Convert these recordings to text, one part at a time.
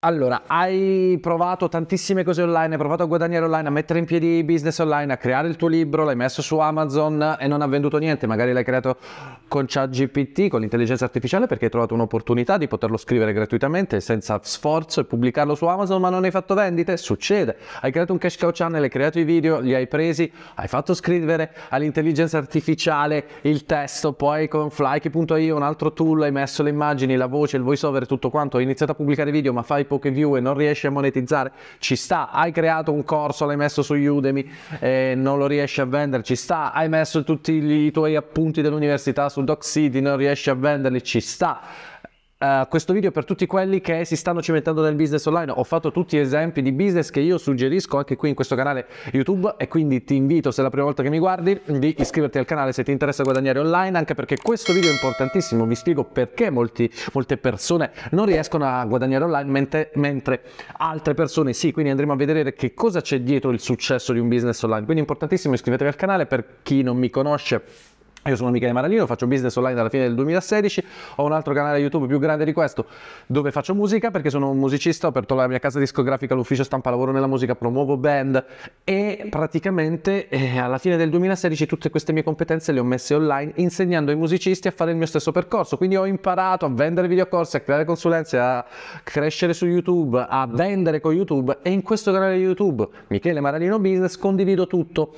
Allora, hai provato tantissime cose online, hai provato a guadagnare online, a mettere in piedi business online, a creare il tuo libro, l'hai messo su Amazon e non ha venduto niente, magari l'hai creato con ChatGPT, con l'intelligenza artificiale perché hai trovato un'opportunità di poterlo scrivere gratuitamente, senza sforzo e pubblicarlo su Amazon, ma non hai fatto vendite, succede. Hai creato un cash cow channel, hai creato i video, li hai presi, hai fatto scrivere all'intelligenza artificiale il testo, poi con flyke.io un altro tool hai messo le immagini, la voce, il voiceover, tutto quanto, hai iniziato a pubblicare video, ma fai poche view e non riesci a monetizzare, ci sta, hai creato un corso, l'hai messo su Udemy e eh, non lo riesci a vendere, ci sta, hai messo tutti i tuoi appunti dell'università su Doc City, non riesci a venderli, ci sta Uh, questo video per tutti quelli che si stanno cimentando nel business online. Ho fatto tutti esempi di business che io suggerisco anche qui in questo canale YouTube e quindi ti invito, se è la prima volta che mi guardi, di iscriverti al canale se ti interessa guadagnare online, anche perché questo video è importantissimo. Vi spiego perché molti, molte persone non riescono a guadagnare online, mentre, mentre, altre persone sì. Quindi andremo a vedere che cosa c'è dietro il successo di un business online. Quindi è importantissimo iscrivetevi al canale per chi non mi conosce io sono Michele Maralino, faccio business online dalla fine del 2016, ho un altro canale YouTube più grande di questo dove faccio musica perché sono un musicista, ho aperto la mia casa discografica, l'ufficio stampa, lavoro nella musica, promuovo band e praticamente eh, alla fine del 2016 tutte queste mie competenze le ho messe online insegnando ai musicisti a fare il mio stesso percorso, quindi ho imparato a vendere videocorsi, a creare consulenze, a crescere su YouTube, a vendere con YouTube e in questo canale YouTube Michele Maralino Business condivido tutto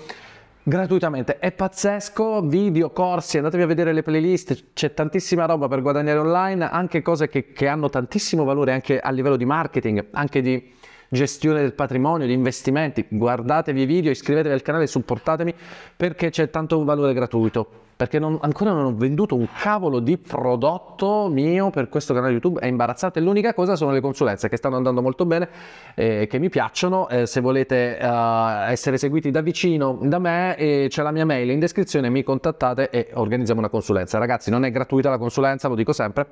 gratuitamente. È pazzesco, video, corsi, andatevi a vedere le playlist, c'è tantissima roba per guadagnare online, anche cose che, che hanno tantissimo valore anche a livello di marketing, anche di gestione del patrimonio, di investimenti. Guardatevi i video, iscrivetevi al canale, supportatemi perché c'è tanto valore gratuito. Perché non, ancora non ho venduto un cavolo di prodotto mio per questo canale YouTube, è imbarazzante. L'unica cosa sono le consulenze che stanno andando molto bene, eh, che mi piacciono. Eh, se volete eh, essere seguiti da vicino da me, eh, c'è la mia mail in descrizione, mi contattate e organizziamo una consulenza. Ragazzi, non è gratuita la consulenza, lo dico sempre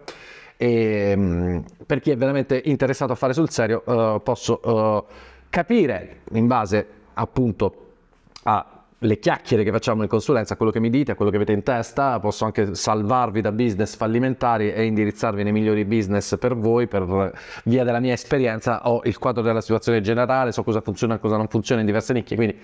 e, ehm, per chi è veramente interessato a fare sul serio, uh, posso uh, capire in base appunto alle chiacchiere che facciamo in consulenza, a quello che mi dite, a quello che avete in testa, posso anche salvarvi da business fallimentari e indirizzarvi nei migliori business per voi, per via della mia esperienza, ho il quadro della situazione generale, so cosa funziona e cosa non funziona in diverse nicchie, quindi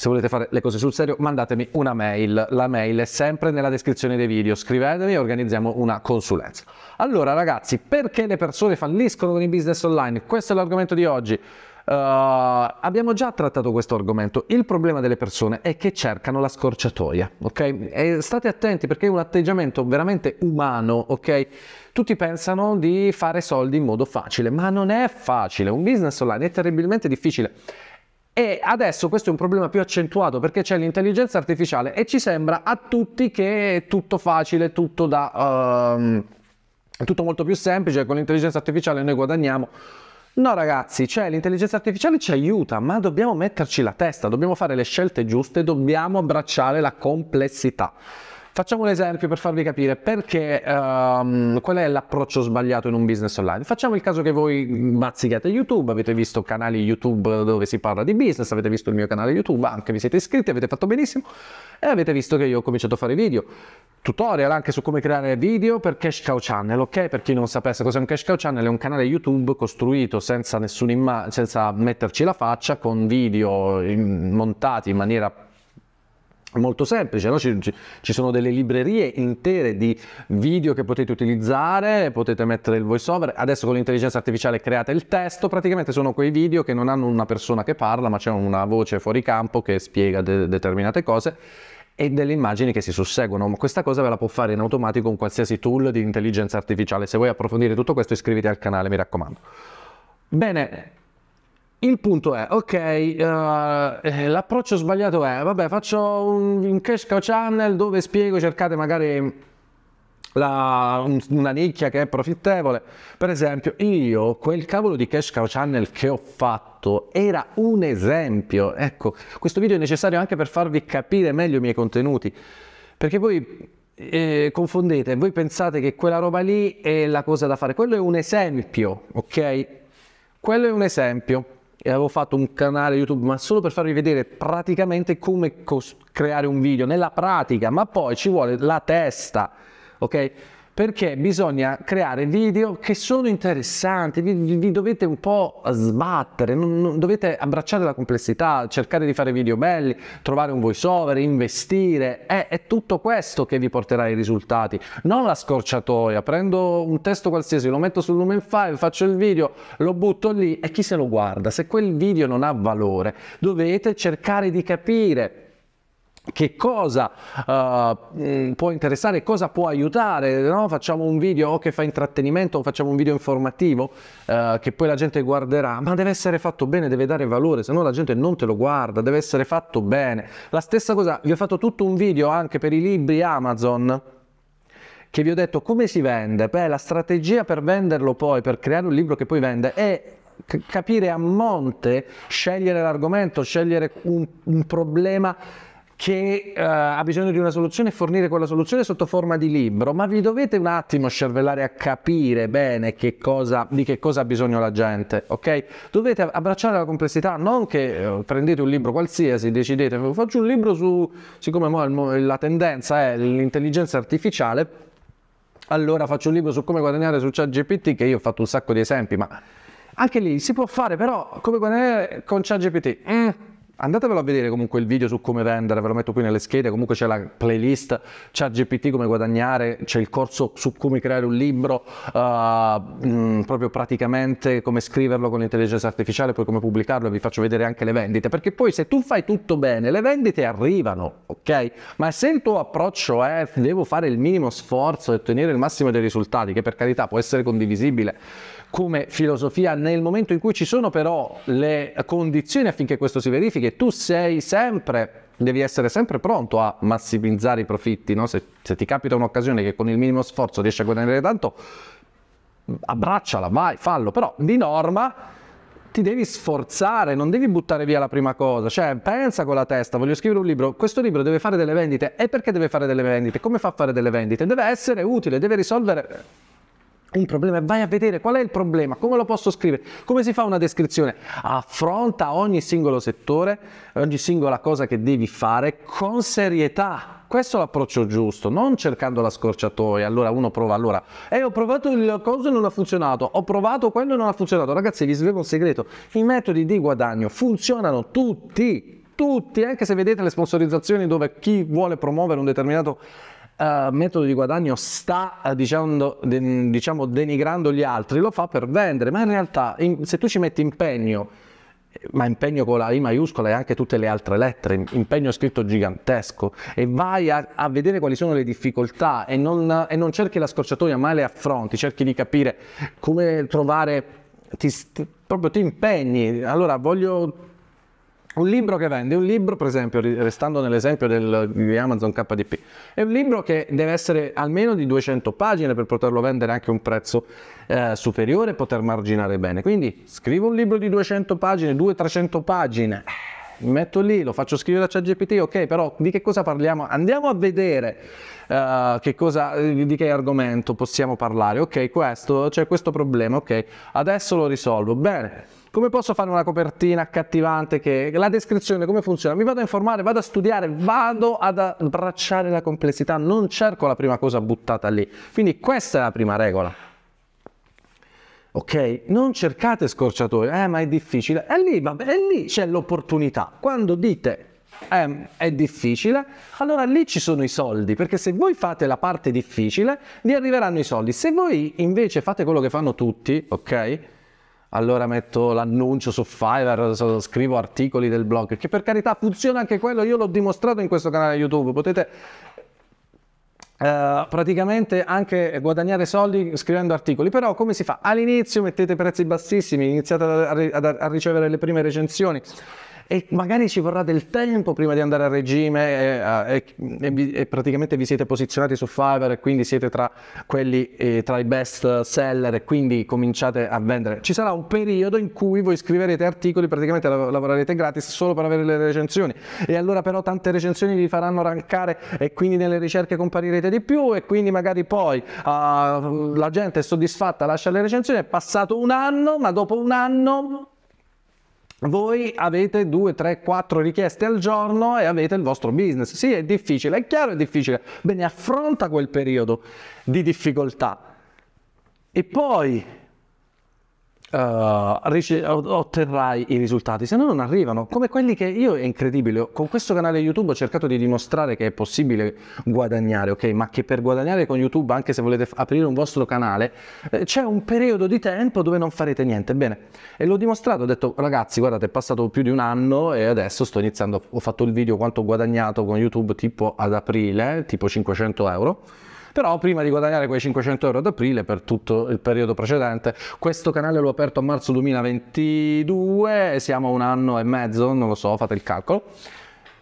se volete fare le cose sul serio, mandatemi una mail. La mail è sempre nella descrizione dei video. Scrivetemi e organizziamo una consulenza. Allora, ragazzi, perché le persone falliscono con i business online? Questo è l'argomento di oggi. Uh, abbiamo già trattato questo argomento. Il problema delle persone è che cercano la scorciatoia, ok? E state attenti perché è un atteggiamento veramente umano, ok? Tutti pensano di fare soldi in modo facile, ma non è facile. Un business online è terribilmente difficile. E adesso questo è un problema più accentuato perché c'è l'intelligenza artificiale e ci sembra a tutti che è tutto facile, tutto da... Um, tutto molto più semplice, con l'intelligenza artificiale noi guadagniamo. No ragazzi, cioè l'intelligenza artificiale ci aiuta, ma dobbiamo metterci la testa, dobbiamo fare le scelte giuste, dobbiamo abbracciare la complessità. Facciamo un esempio per farvi capire perché, um, qual è l'approccio sbagliato in un business online. Facciamo il caso che voi mazzicate YouTube, avete visto canali YouTube dove si parla di business, avete visto il mio canale YouTube, anche vi siete iscritti, avete fatto benissimo e avete visto che io ho cominciato a fare video tutorial anche su come creare video per Cash Cow Channel, ok? Per chi non sapesse cos'è un Cash Cow Channel, è un canale YouTube costruito senza, senza metterci la faccia, con video in montati in maniera molto semplice, no? ci, ci, sono delle librerie intere di video che potete utilizzare, potete mettere il voice over, adesso con l'intelligenza artificiale create il testo, praticamente sono quei video che non hanno una persona che parla ma c'è una voce fuori campo che spiega de- determinate cose e delle immagini che si susseguono, ma questa cosa ve la può fare in automatico un qualsiasi tool di intelligenza artificiale, se vuoi approfondire tutto questo iscriviti al canale mi raccomando. Bene, il punto è, ok, uh, l'approccio sbagliato è, vabbè, faccio un, un cash cow channel dove spiego, cercate magari la, un, una nicchia che è profittevole. Per esempio, io quel cavolo di cash cow channel che ho fatto era un esempio. Ecco, questo video è necessario anche per farvi capire meglio i miei contenuti, perché voi eh, confondete, voi pensate che quella roba lì è la cosa da fare. Quello è un esempio, ok? Quello è un esempio e avevo fatto un canale YouTube, ma solo per farvi vedere praticamente come creare un video nella pratica, ma poi ci vuole la testa, ok? perché bisogna creare video che sono interessanti, vi, vi dovete un po' sbattere, non, non, dovete abbracciare la complessità, cercare di fare video belli, trovare un voiceover, investire, è, è tutto questo che vi porterà i risultati, non la scorciatoia, prendo un testo qualsiasi, lo metto sul Lumen 5, faccio il video, lo butto lì e chi se lo guarda? Se quel video non ha valore dovete cercare di capire che cosa uh, può interessare, cosa può aiutare, no? facciamo un video che fa intrattenimento facciamo un video informativo uh, che poi la gente guarderà, ma deve essere fatto bene, deve dare valore, se no la gente non te lo guarda, deve essere fatto bene. La stessa cosa, vi ho fatto tutto un video anche per i libri Amazon che vi ho detto come si vende, beh la strategia per venderlo poi, per creare un libro che poi vende è capire a monte, scegliere l'argomento, scegliere un, un problema che eh, ha bisogno di una soluzione e fornire quella soluzione sotto forma di libro, ma vi dovete un attimo scervellare a capire bene che cosa, di che cosa ha bisogno la gente, ok? Dovete abbracciare la complessità, non che eh, prendete un libro qualsiasi, decidete faccio un libro su, siccome la tendenza è l'intelligenza artificiale, allora faccio un libro su come guadagnare su ChatGPT, che io ho fatto un sacco di esempi, ma anche lì si può fare, però come guadagnare con ChatGPT? Mm Andatevelo a vedere comunque il video su come vendere, ve lo metto qui nelle schede, comunque c'è la playlist, c'è GPT come guadagnare, c'è il corso su come creare un libro, uh, eh, mh, mm, proprio praticamente come scriverlo con l'intelligenza artificiale, poi come pubblicarlo e vi faccio vedere anche le vendite, perché poi se tu fai tutto bene, le vendite arrivano, ok? Ma se il tuo approccio è devo fare il minimo sforzo e ottenere il massimo dei risultati, che per carità può essere condivisibile, come filosofia nel momento in cui ci sono però le condizioni affinché questo si verifichi, tu sei sempre devi essere sempre pronto a massimizzare i profitti, no? se, se, ti capita un'occasione che con il minimo sforzo riesci a guadagnare tanto, abbracciala, vai, fallo, però di norma ti devi sforzare, non devi buttare via la prima cosa, cioè pensa con la testa, voglio scrivere un libro, questo libro deve fare delle vendite, e perché deve fare delle vendite? Come fa a fare delle vendite? Deve essere utile, deve risolvere un problema e vai a vedere qual è il problema, come lo posso scrivere, come si fa una descrizione. Affronta ogni singolo settore, ogni singola cosa che devi fare con serietà. Questo è l'approccio giusto, non cercando la scorciatoia. Allora uno prova, allora, eh, ho provato il coso e non ha funzionato, ho provato quello e non ha funzionato. Ragazzi, vi svelo un segreto, i metodi di guadagno funzionano tutti, tutti, anche se vedete le sponsorizzazioni dove chi vuole promuovere un determinato uh, metodo di guadagno sta diciamo, den, diciamo, denigrando gli altri, lo fa per vendere, ma in realtà in, se tu ci metti impegno, eh, ma impegno con la I maiuscola e anche tutte le altre lettere, impegno scritto gigantesco, e vai a, a vedere quali sono le difficoltà e non, e non, cerchi la scorciatoia, ma le affronti, cerchi di capire come trovare, ti, ti, proprio ti impegni, allora voglio un libro che vende, un libro per esempio, restando nell'esempio del, di Amazon KDP, è un libro che deve essere almeno di 200 pagine per poterlo vendere anche a un prezzo eh, superiore e poter marginare bene. Quindi scrivo un libro di 200 pagine, 200-300 pagine, metto lì, lo faccio scrivere a ChatGPT, ok, però di che cosa parliamo? Andiamo a vedere uh, che cosa, eh, di che argomento possiamo parlare. Ok, questo, c'è cioè questo problema, ok, adesso lo risolvo. Bene come posso fare una copertina accattivante? Che, la descrizione come funziona? Mi vado a informare, vado a studiare, vado ad abbracciare la complessità, non cerco la prima cosa buttata lì. Quindi questa è la prima regola. Ok? Non cercate scorciatoie, eh ma è difficile. E lì, vabbè, e lì c'è l'opportunità. Quando dite eh, è difficile, allora lì ci sono i soldi, perché se voi fate la parte difficile, vi arriveranno i soldi. Se voi invece fate quello che fanno tutti, ok? allora metto l'annuncio su Fiverr, scrivo articoli del blog, che per carità funziona anche quello, io l'ho dimostrato in questo canale YouTube, potete Uh, praticamente anche guadagnare soldi scrivendo articoli però come si fa all'inizio mettete prezzi bassissimi iniziate a, a, a ricevere le prime recensioni e magari ci vorrà del tempo prima di andare a regime e, e, e praticamente vi siete posizionati su Fiverr e quindi siete tra quelli eh, tra i best seller e quindi cominciate a vendere. Ci sarà un periodo in cui voi scriverete articoli, praticamente lavorerete gratis solo per avere le recensioni e allora però tante recensioni vi faranno rancare e quindi nelle ricerche comparirete di più e quindi magari poi uh, la gente è soddisfatta, lascia le recensioni, è passato un anno, ma dopo un anno voi avete 2, 3, 4 richieste al giorno e avete il vostro business. Sì, è difficile, è chiaro, è difficile. Bene, affronta quel periodo di difficoltà. E poi Uh, otterrai i risultati, se no non arrivano. Come quelli che io è incredibile, con questo canale YouTube ho cercato di dimostrare che è possibile guadagnare, ok? Ma che per guadagnare con YouTube, anche se volete f- aprire un vostro canale, eh, c'è un periodo di tempo dove non farete niente. Bene, e l'ho dimostrato, ho detto ragazzi, guardate, è passato più di un anno e adesso sto iniziando, ho fatto il video quanto ho guadagnato con YouTube tipo ad aprile, tipo 500 euro però prima di guadagnare quei 500 euro ad aprile per tutto il periodo precedente, questo canale l'ho aperto a marzo 2022, e siamo a un anno e mezzo, non lo so, fate il calcolo.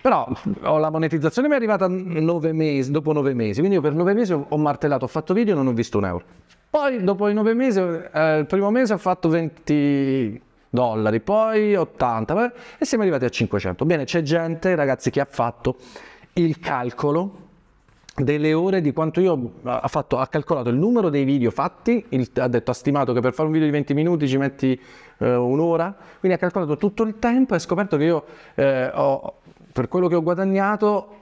Però la monetizzazione mi è arrivata nove mesi, dopo nove mesi, quindi io per nove mesi ho martellato, ho fatto video e non ho visto un euro. Poi dopo i nove mesi, eh, il primo mese ho fatto 20 dollari, poi 80 e siamo arrivati a 500. Bene, c'è gente, ragazzi, che ha fatto il calcolo delle ore di quanto io ah, ha, fatto, ha calcolato il numero dei video fatti, il, ha detto, ha stimato che per fare un video di 20 minuti ci metti eh, un'ora, quindi ha calcolato tutto il tempo e ha scoperto che io eh, ho, per quello che ho guadagnato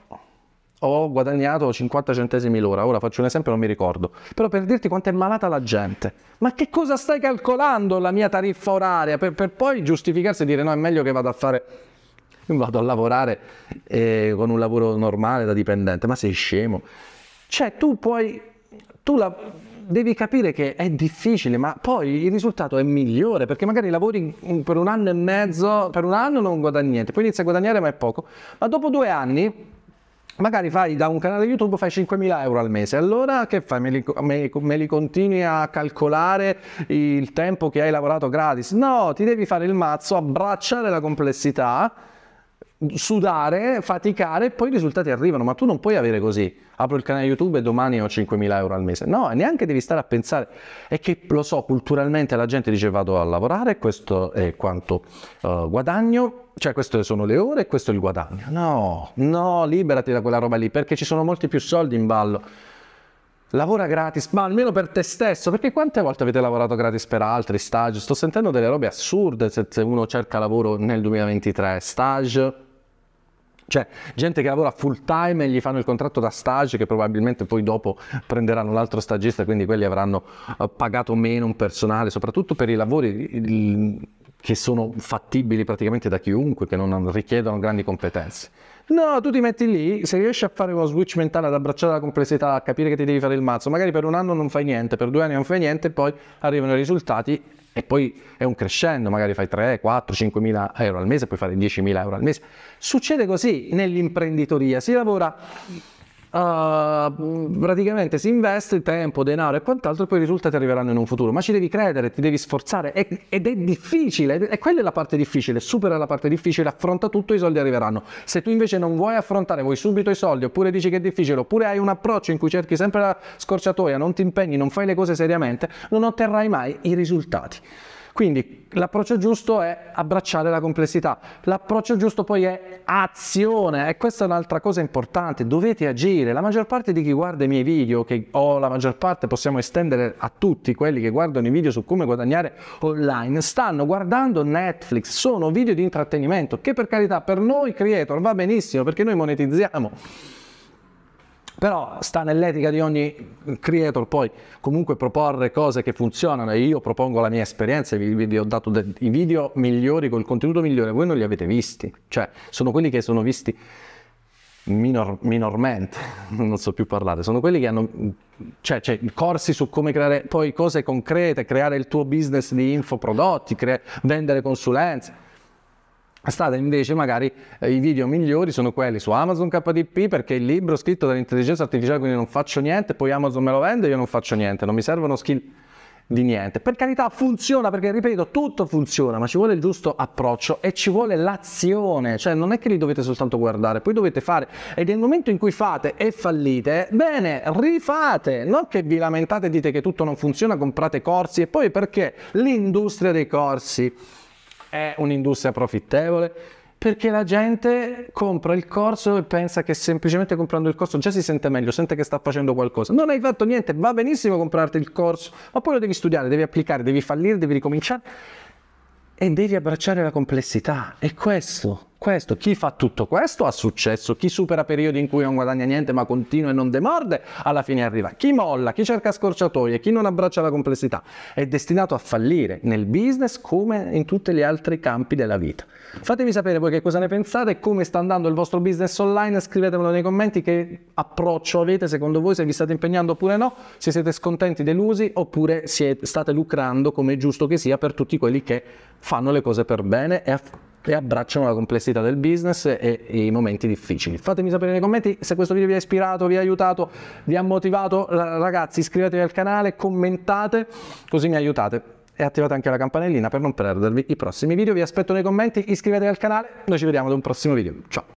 ho guadagnato 50 centesimi l'ora, ora faccio un esempio, non mi ricordo, però per dirti quanto è malata la gente, ma che cosa stai calcolando la mia tariffa oraria per, per poi giustificarsi e dire no è meglio che vada a fare vado a lavorare eh, con un lavoro normale da dipendente, ma sei scemo. Cioè tu puoi, tu la, devi capire che è difficile, ma poi il risultato è migliore, perché magari lavori per un anno e mezzo, per un anno non guadagni niente, poi inizi a guadagnare ma è poco, ma dopo due anni magari fai da un canale YouTube fai 5.000 euro al mese, allora che fai? Me li, me, me li, continui a calcolare il tempo che hai lavorato gratis? No, ti devi fare il mazzo, abbracciare la complessità sudare, faticare, e poi i risultati arrivano, ma tu non puoi avere così, apro il canale YouTube e domani ho 5.000 euro al mese, no, neanche devi stare a pensare, è che lo so, culturalmente la gente dice vado a lavorare, questo è quanto uh, guadagno, cioè queste sono le ore e questo è il guadagno, no, no, liberati da quella roba lì, perché ci sono molti più soldi in ballo, Lavora gratis, ma almeno per te stesso, perché quante volte avete lavorato gratis per altri, stage? Sto sentendo delle robe assurde se uno cerca lavoro nel 2023, stage cioè, gente che lavora full time e gli fanno il contratto da stage che probabilmente poi dopo prenderanno l'altro stagista, quindi quelli avranno eh, pagato meno un personale, soprattutto per i lavori che sono fattibili praticamente da chiunque, che non richiedono grandi competenze. No, tu ti metti lì, se riesci a fare uno switch mentale, ad abbracciare la complessità, a capire che ti devi fare il mazzo, magari per un anno non fai niente, per due anni non fai niente, poi arrivano i risultati e poi è un crescendo, magari fai 3, 4, 5 mila euro al mese, puoi fare 10 mila euro al mese. Succede così nell'imprenditoria, si lavora Uh, praticamente si investe tempo, denaro e quant'altro e poi i risultati arriveranno in un futuro, ma ci devi credere, ti devi sforzare e, ed è difficile, e quella è la parte difficile, supera la parte difficile, affronta tutto i soldi arriveranno. Se tu invece non vuoi affrontare, vuoi subito i soldi oppure dici che è difficile, oppure hai un approccio in cui cerchi sempre la scorciatoia, non ti impegni, non fai le cose seriamente, non otterrai mai i risultati. Quindi l'approccio giusto è abbracciare la complessità, l'approccio giusto poi è azione e questa è un'altra cosa importante, dovete agire, la maggior parte di chi guarda i miei video, che ho la maggior parte possiamo estendere a tutti quelli che guardano i video su come guadagnare online, stanno guardando Netflix, sono video di intrattenimento che per carità per noi creator va benissimo perché noi monetizziamo però sta nell'etica di ogni creator poi comunque proporre cose che funzionano e io propongo la mia esperienza, vi, vi ho dato de- i video migliori col contenuto migliore, voi non li avete visti, cioè sono quelli che sono visti minor, minormente, non so più parlare, sono quelli che hanno cioè, cioè, corsi su come creare poi cose concrete, creare il tuo business di infoprodotti, crea- vendere consulenze state invece magari eh, i video migliori sono quelli su Amazon KDP perché il libro è scritto dall'intelligenza artificiale quindi non faccio niente, poi Amazon me lo vende e io non faccio niente, non mi servono skill di niente. Per carità funziona perché ripeto tutto funziona ma ci vuole il giusto approccio e ci vuole l'azione, cioè non è che li dovete soltanto guardare, poi dovete fare e nel momento in cui fate e fallite, bene, rifate, non che vi lamentate e dite che tutto non funziona, comprate corsi e poi perché l'industria dei corsi è un'industria profittevole? Perché la gente compra il corso e pensa che semplicemente comprando il corso già si sente meglio, sente che sta facendo qualcosa. Non hai fatto niente, va benissimo comprarti il corso, ma poi lo devi studiare, devi applicare, devi fallire, devi ricominciare e devi abbracciare la complessità. È questo questo. Chi fa tutto questo ha successo, chi supera periodi in cui non guadagna niente ma continua e non demorde, alla fine arriva. Chi molla, chi cerca scorciatoie, chi non abbraccia la complessità è destinato a fallire nel business come in tutti gli altri campi della vita. Fatemi sapere voi che cosa ne pensate, come sta andando il vostro business online, scrivetemelo nei commenti che approccio avete secondo voi, se vi state impegnando oppure no, se siete scontenti, delusi oppure siete, state lucrando come è giusto che sia per tutti quelli che fanno le cose per bene e aff- e abbracciano la complessità del business e, e, i momenti difficili. Fatemi sapere nei commenti se questo video vi ha ispirato, vi ha aiutato, vi ha motivato. Ragazzi iscrivetevi al canale, commentate, così mi aiutate. E attivate anche la campanellina per non perdervi i prossimi video. Vi aspetto nei commenti, iscrivetevi al canale, noi ci vediamo ad un prossimo video. Ciao!